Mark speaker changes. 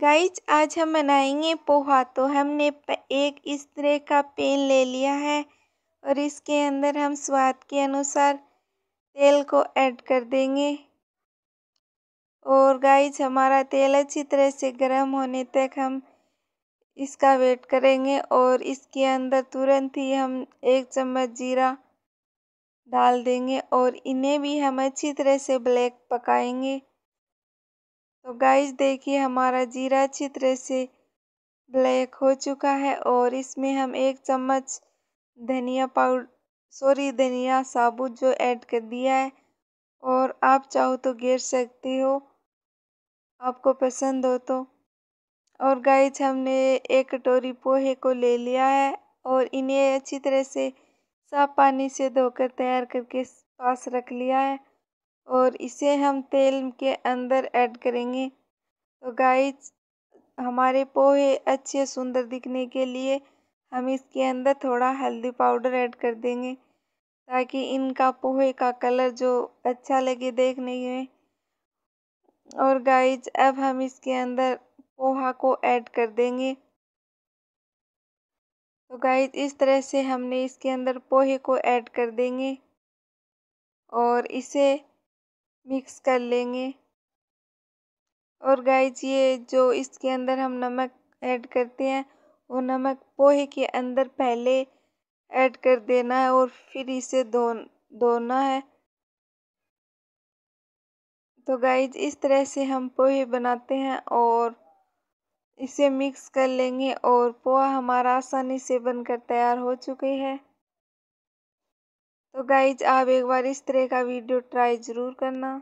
Speaker 1: guys आज हम बनाएंगे पोहा तो हमने एक इस तरह का पेन ले लिया है और इसके अंदर हम स्वाद के अनुसार तेल को ऐड कर देंगे और गाइज हमारा तेल अच्छी तरह से गर्म होने तक हम इसका वेट करेंगे और इसके अंदर तुरंत ही हम एक चम्मच जीरा डाल देंगे और इन्हें भी हम अच्छी तरह से ब्लैक पकाएंगे तो गाइस देखिए हमारा जीरा अच्छी तरह से ब्लैक हो चुका है और इसमें हम एक चम्मच धनिया पाउडर सॉरी धनिया साबुत जो ऐड कर दिया है और आप चाहो तो गिर सकते हो आपको पसंद हो तो और गाइज हमने एक कटोरी पोहे को ले लिया है और इन्हें अच्छी तरह से साफ पानी से धोकर तैयार करके पास रख लिया है और इसे हम तेल के अंदर ऐड करेंगे तो गाइस हमारे पोहे अच्छे सुंदर दिखने के लिए हम इसके अंदर थोड़ा हल्दी पाउडर ऐड कर देंगे ताकि इनका पोहे का कलर जो अच्छा लगे देखने में और गाइज अब हम इसके अंदर पोहा को ऐड कर देंगे तो गाइज इस तरह से हमने इसके अंदर पोहे को ऐड कर देंगे और इसे मिक्स कर लेंगे और गाइज ये जो इसके अंदर हम नमक ऐड करते हैं वो नमक पोहे के अंदर पहले ऐड कर देना है और फिर इसे धो धोना है तो गाइज इस तरह से हम पोहे बनाते हैं और इसे मिक्स कर लेंगे और पोहा हमारा आसानी से बनकर तैयार हो चुके है तो गाइज आप एक बार इस तरह का वीडियो ट्राई ज़रूर करना